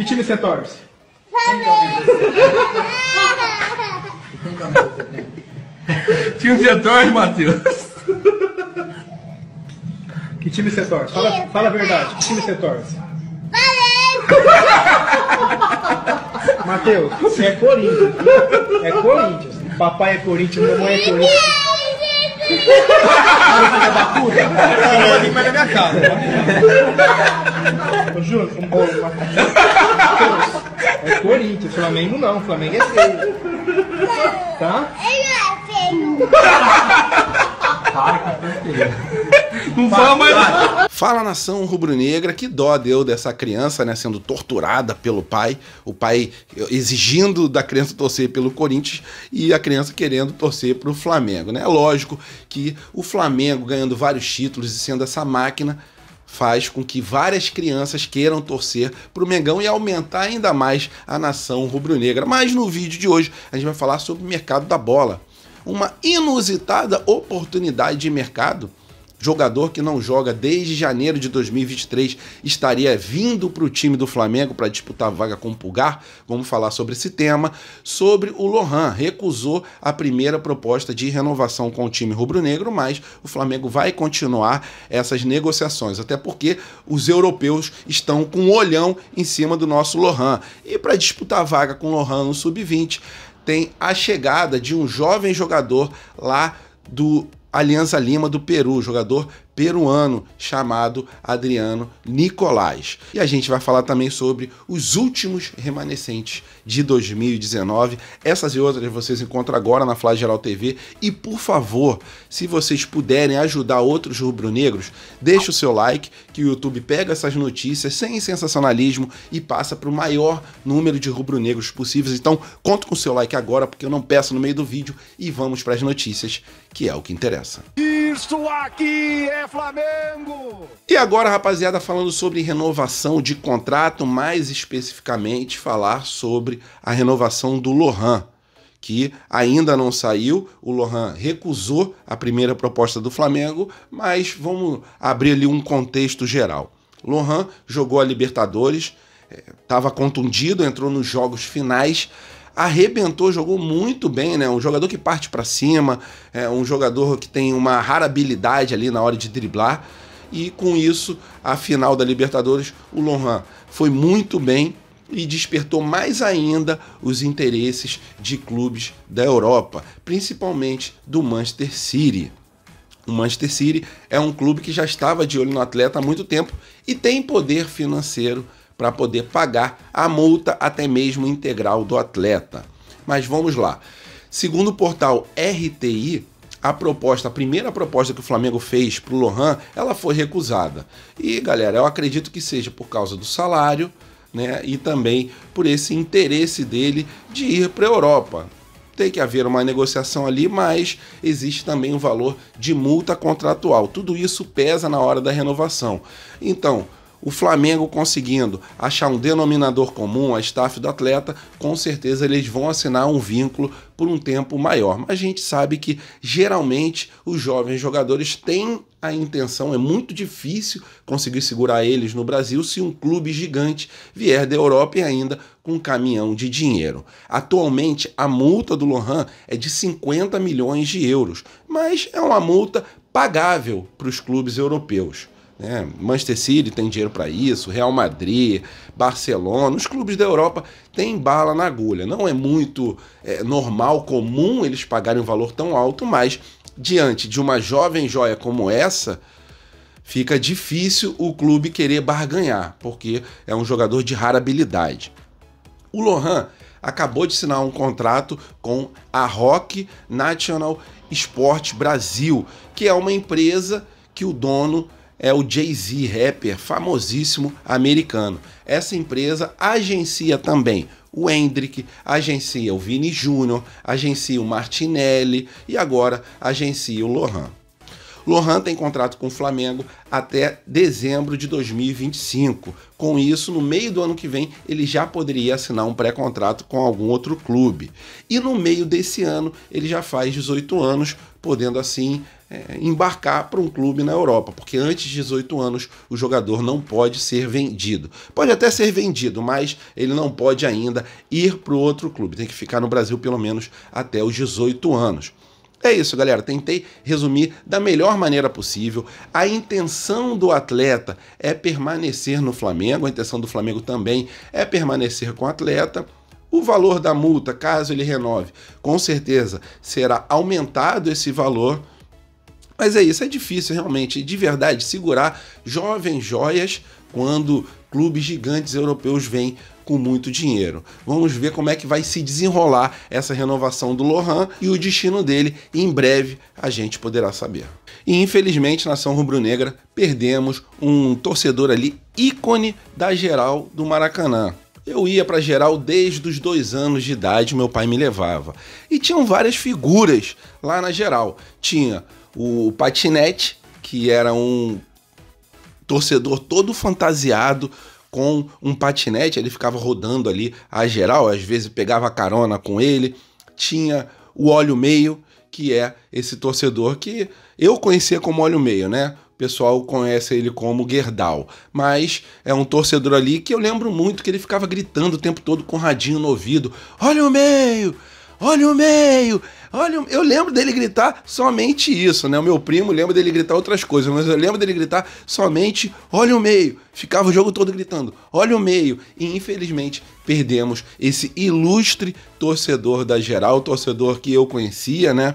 Que time você torce? time você torce, Matheus? Que time você torce? Fala, fala a verdade. Que time você torce? Matheus, você é Corinthians. É Corinthians. Papai é Corinthians, mamãe é Corinthians. Eu vou na minha casa. Eu juro, como bom, É Corinthians, Flamengo não, Flamengo é feio. Tá? Ele é feio. Não fala mais. Fala nação rubro-negra, que dó deu dessa criança, né, sendo torturada pelo pai, o pai exigindo da criança torcer pelo Corinthians e a criança querendo torcer pro Flamengo, né? É lógico que o Flamengo ganhando vários títulos e sendo essa máquina faz com que várias crianças queiram torcer para o Mengão e aumentar ainda mais a nação rubro-negra. Mas no vídeo de hoje a gente vai falar sobre o mercado da bola uma inusitada oportunidade de mercado. Jogador que não joga desde janeiro de 2023 estaria vindo para o time do Flamengo para disputar vaga com o Pulgar. Vamos falar sobre esse tema. Sobre o Lohan, recusou a primeira proposta de renovação com o time rubro-negro, mas o Flamengo vai continuar essas negociações, até porque os europeus estão com um olhão em cima do nosso Lohan. E para disputar vaga com o Lohan no sub-20, tem a chegada de um jovem jogador lá do Alianza Lima do Peru, jogador peruano chamado Adriano Nicolás. E a gente vai falar também sobre os últimos remanescentes de 2019. Essas e outras vocês encontram agora na Flageral TV. E por favor, se vocês puderem ajudar outros rubro-negros, deixe o seu like, que o YouTube pega essas notícias sem sensacionalismo e passa para o maior número de rubro-negros possíveis. Então, conto com o seu like agora, porque eu não peço no meio do vídeo e vamos para as notícias, que é o que interessa. Isso aqui é Flamengo! E agora, rapaziada, falando sobre renovação de contrato, mais especificamente falar sobre a renovação do Lohan, que ainda não saiu. O Lohan recusou a primeira proposta do Flamengo, mas vamos abrir ali um contexto geral. Lohan jogou a Libertadores, estava eh, contundido, entrou nos jogos finais arrebentou, jogou muito bem, né? Um jogador que parte para cima, é um jogador que tem uma rara habilidade ali na hora de driblar. E com isso, a final da Libertadores, o Lohan foi muito bem e despertou mais ainda os interesses de clubes da Europa, principalmente do Manchester City. O Manchester City é um clube que já estava de olho no atleta há muito tempo e tem poder financeiro para poder pagar a multa, até mesmo integral do atleta. Mas vamos lá. Segundo o portal RTI, a proposta, a primeira proposta que o Flamengo fez para o Lohan, ela foi recusada. E galera, eu acredito que seja por causa do salário, né? E também por esse interesse dele de ir para a Europa. Tem que haver uma negociação ali, mas existe também o um valor de multa contratual. Tudo isso pesa na hora da renovação. Então, o Flamengo conseguindo achar um denominador comum, a staff do atleta, com certeza eles vão assinar um vínculo por um tempo maior. Mas a gente sabe que geralmente os jovens jogadores têm a intenção, é muito difícil conseguir segurar eles no Brasil se um clube gigante vier da Europa e ainda com um caminhão de dinheiro. Atualmente, a multa do Lohan é de 50 milhões de euros, mas é uma multa pagável para os clubes europeus. Né? Manchester City tem dinheiro para isso, Real Madrid, Barcelona, os clubes da Europa têm bala na agulha. Não é muito é, normal, comum eles pagarem um valor tão alto, mas diante de uma jovem joia como essa, fica difícil o clube querer barganhar, porque é um jogador de rara habilidade. O Lohan acabou de assinar um contrato com a Rock National Sport Brasil, que é uma empresa que o dono é o Jay-Z, rapper famosíssimo americano. Essa empresa agencia também o Hendrick, agencia o Vini Júnior, agencia o Martinelli e agora agencia o Lohan. Lohan tem contrato com o Flamengo até dezembro de 2025. Com isso, no meio do ano que vem, ele já poderia assinar um pré-contrato com algum outro clube. E no meio desse ano, ele já faz 18 anos, podendo assim é, embarcar para um clube na Europa, porque antes de 18 anos o jogador não pode ser vendido. Pode até ser vendido, mas ele não pode ainda ir para outro clube, tem que ficar no Brasil pelo menos até os 18 anos. É isso, galera. Tentei resumir da melhor maneira possível. A intenção do atleta é permanecer no Flamengo, a intenção do Flamengo também é permanecer com o atleta. O valor da multa, caso ele renove, com certeza será aumentado esse valor mas é isso, é difícil realmente, de verdade, segurar jovens joias quando clubes gigantes europeus vêm com muito dinheiro. Vamos ver como é que vai se desenrolar essa renovação do Lohan e o destino dele. Em breve a gente poderá saber. E infelizmente, nação rubro-negra, perdemos um torcedor ali ícone da geral do Maracanã. Eu ia para geral desde os dois anos de idade, meu pai me levava. E tinham várias figuras lá na geral. Tinha o Patinete, que era um torcedor todo fantasiado com um patinete, ele ficava rodando ali a geral, às vezes pegava carona com ele. Tinha o Óleo Meio, que é esse torcedor que eu conhecia como Óleo Meio, né? O pessoal conhece ele como Gerdau, mas é um torcedor ali que eu lembro muito que ele ficava gritando o tempo todo com o radinho no ouvido: Olha o meio! olha o meio, olha o... Eu lembro dele gritar somente isso, né? O meu primo lembra dele gritar outras coisas, mas eu lembro dele gritar somente olha o meio. Ficava o jogo todo gritando, olha o meio. E infelizmente perdemos esse ilustre torcedor da geral, torcedor que eu conhecia, né?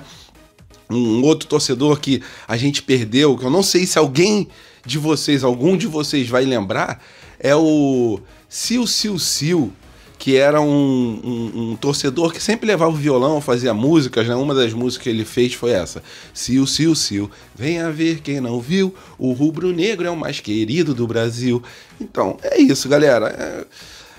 Um outro torcedor que a gente perdeu, que eu não sei se alguém de vocês, algum de vocês vai lembrar, é o Sil Sil Sil, que era um, um, um, torcedor que sempre levava o violão, fazia músicas, né? Uma das músicas que ele fez foi essa: Sil, Sil, Sil, venha ver quem não viu, o rubro-negro é o mais querido do Brasil. Então, é isso, galera. É...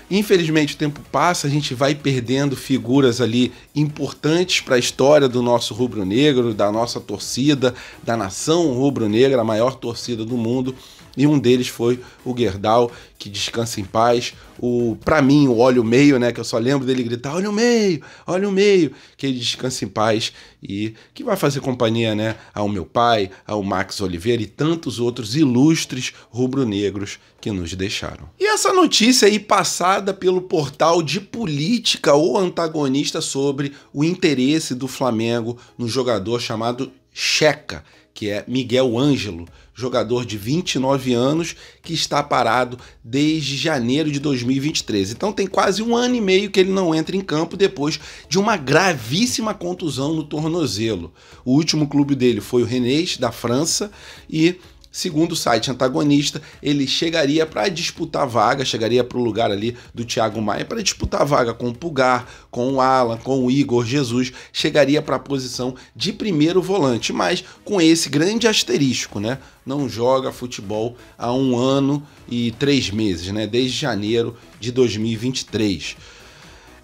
Infelizmente o tempo passa, a gente vai perdendo figuras ali importantes para a história do nosso rubro-negro, da nossa torcida, da nação rubro-negra, a maior torcida do mundo e um deles foi o Gerdau, que descansa em paz. O para mim, o Olha o Meio, né, que eu só lembro dele gritar: "Olha o meio, olha o meio", que ele descansa em paz e que vai fazer companhia, né, ao meu pai, ao Max Oliveira e tantos outros ilustres rubro-negros que nos deixaram. E essa notícia aí passada pelo portal de política ou antagonista sobre o interesse do Flamengo no jogador chamado Checa, que é Miguel Ângelo, jogador de 29 anos que está parado desde janeiro de 2023. Então tem quase um ano e meio que ele não entra em campo depois de uma gravíssima contusão no tornozelo. O último clube dele foi o Rennes, da França, e segundo o site antagonista, ele chegaria para disputar vaga, chegaria para o lugar ali do Thiago Maia para disputar vaga com o Pulgar, com o Alan, com o Igor Jesus, chegaria para a posição de primeiro volante, mas com esse grande asterisco, né? Não joga futebol há um ano e três meses, né? Desde janeiro de 2023.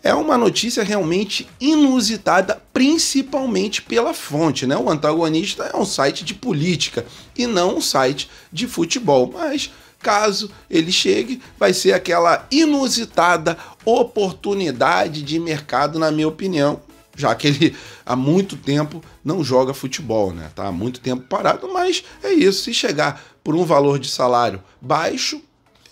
É uma notícia realmente inusitada, principalmente pela fonte, né? O antagonista é um site de política e não um site de futebol, mas caso ele chegue, vai ser aquela inusitada oportunidade de mercado, na minha opinião, já que ele há muito tempo não joga futebol, né? Tá há muito tempo parado, mas é isso. Se chegar por um valor de salário baixo,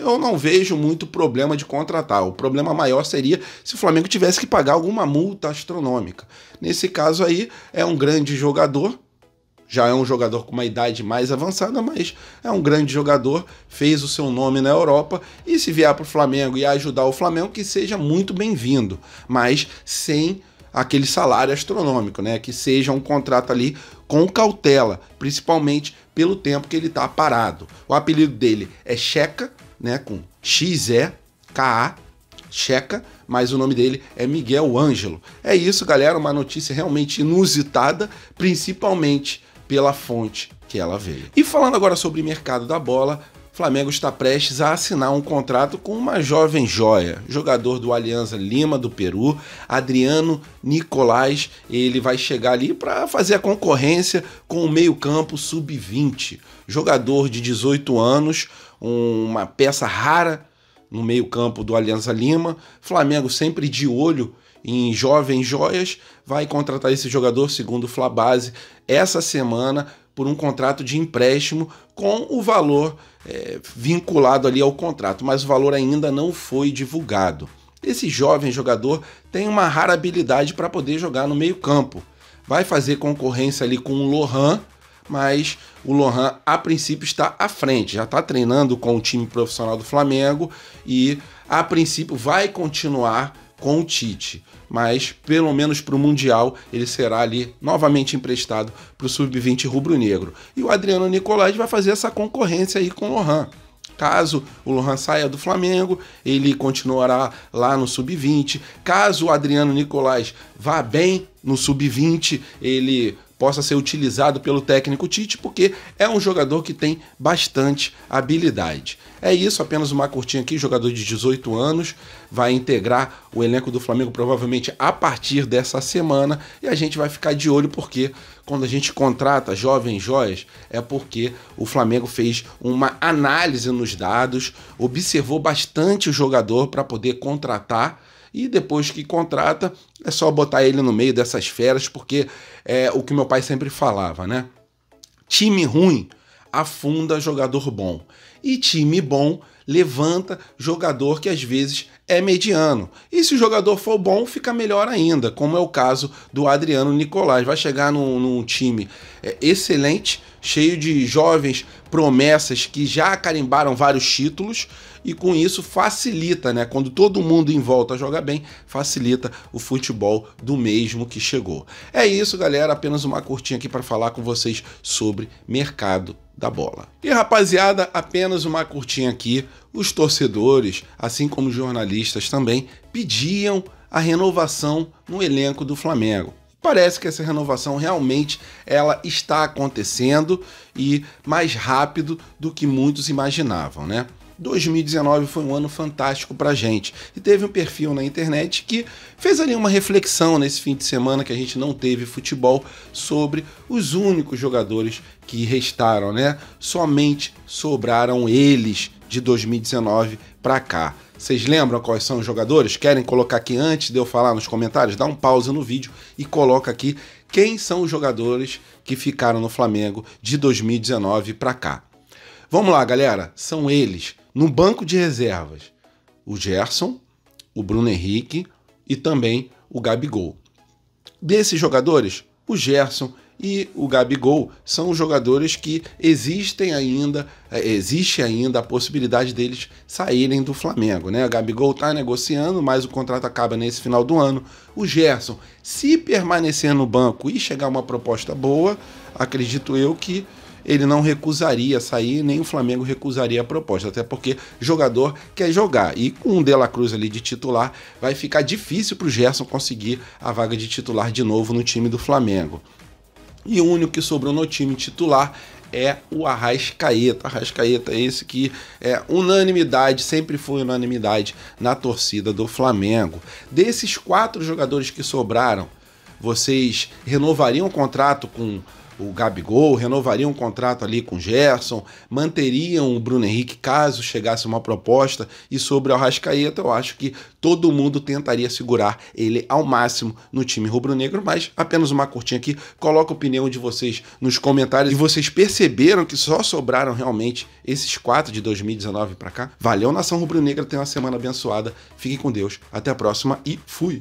eu não vejo muito problema de contratar. O problema maior seria se o Flamengo tivesse que pagar alguma multa astronômica. Nesse caso aí, é um grande jogador, já é um jogador com uma idade mais avançada, mas é um grande jogador, fez o seu nome na Europa e se vier para o Flamengo e ajudar o Flamengo, que seja muito bem-vindo, mas sem aquele salário astronômico, né? Que seja um contrato ali com cautela, principalmente pelo tempo que ele está parado. O apelido dele é Checa, né? Com X-E-K-A, checa, mas o nome dele é Miguel Ângelo. É isso, galera, uma notícia realmente inusitada, principalmente pela fonte que ela veio. E falando agora sobre mercado da bola, Flamengo está prestes a assinar um contrato com uma jovem joia, jogador do Alianza Lima do Peru, Adriano Nicolás. Ele vai chegar ali para fazer a concorrência com o meio-campo sub-20. Jogador de 18 anos, uma peça rara no meio-campo do Alianza Lima. Flamengo sempre de olho em jovens joias, vai contratar esse jogador segundo o Flabase essa semana por um contrato de empréstimo com o valor é, vinculado ali ao contrato, mas o valor ainda não foi divulgado. Esse jovem jogador tem uma rara habilidade para poder jogar no meio-campo. Vai fazer concorrência ali com o Lohan, mas o Lohan a princípio está à frente, já está treinando com o time profissional do Flamengo e a princípio vai continuar com o Tite, mas pelo menos para o Mundial ele será ali novamente emprestado para o Sub-20 rubro-negro. E o Adriano Nicolás vai fazer essa concorrência aí com o Lohan. Caso o Lohan saia do Flamengo, ele continuará lá no Sub-20. Caso o Adriano Nicolás vá bem no Sub-20, ele possa ser utilizado pelo técnico Tite, porque é um jogador que tem bastante habilidade. É isso, apenas uma curtinha aqui, jogador de 18 anos, vai integrar o elenco do Flamengo provavelmente a partir dessa semana e a gente vai ficar de olho porque quando a gente contrata jovens joias é porque o Flamengo fez uma análise nos dados, observou bastante o jogador para poder contratar e depois que contrata, é só botar ele no meio dessas feras, porque é o que meu pai sempre falava, né? Time ruim afunda jogador bom. E time bom levanta jogador que às vezes é mediano. E se o jogador for bom, fica melhor ainda, como é o caso do Adriano Nicolás. Vai chegar num, num time é, excelente, cheio de jovens promessas que já carimbaram vários títulos e com isso facilita, né? Quando todo mundo em volta joga bem, facilita o futebol do mesmo que chegou. É isso, galera, apenas uma curtinha aqui para falar com vocês sobre mercado da bola. E rapaziada, apenas uma curtinha aqui. Os torcedores, assim como os jornalistas também, pediam a renovação no elenco do Flamengo parece que essa renovação realmente ela está acontecendo e mais rápido do que muitos imaginavam, né? 2019 foi um ano fantástico para gente e teve um perfil na internet que fez ali uma reflexão nesse fim de semana que a gente não teve futebol sobre os únicos jogadores que restaram, né? Somente sobraram eles de 2019 para cá. Vocês lembram quais são os jogadores? Querem colocar aqui antes de eu falar nos comentários? Dá um pause no vídeo e coloca aqui quem são os jogadores que ficaram no Flamengo de 2019 para cá. Vamos lá, galera. São eles no banco de reservas: o Gerson, o Bruno Henrique e também o Gabigol. Desses jogadores, o Gerson e o Gabigol são jogadores que existem ainda, é, existe ainda a possibilidade deles saírem do Flamengo, né? O Gabigol está negociando, mas o contrato acaba nesse final do ano. O Gerson, se permanecer no banco e chegar uma proposta boa, acredito eu que ele não recusaria sair, nem o Flamengo recusaria a proposta, até porque jogador quer jogar. E com o De La Cruz ali de titular, vai ficar difícil para o Gerson conseguir a vaga de titular de novo no time do Flamengo. E o único que sobrou no time titular é o Arrascaeta. Arrascaeta é esse que é unanimidade, sempre foi unanimidade na torcida do Flamengo. Desses quatro jogadores que sobraram, vocês renovariam o contrato com o Gabigol, renovaria um contrato ali com o Gerson, manteriam o Bruno Henrique caso chegasse uma proposta. E sobre o Arrascaeta, eu acho que todo mundo tentaria segurar ele ao máximo no time rubro-negro, mas apenas uma curtinha aqui, coloca a opinião de vocês nos comentários. E vocês perceberam que só sobraram realmente esses quatro de 2019 para cá? Valeu, nação rubro-negra, tenha uma semana abençoada. Fiquem com Deus, até a próxima e fui!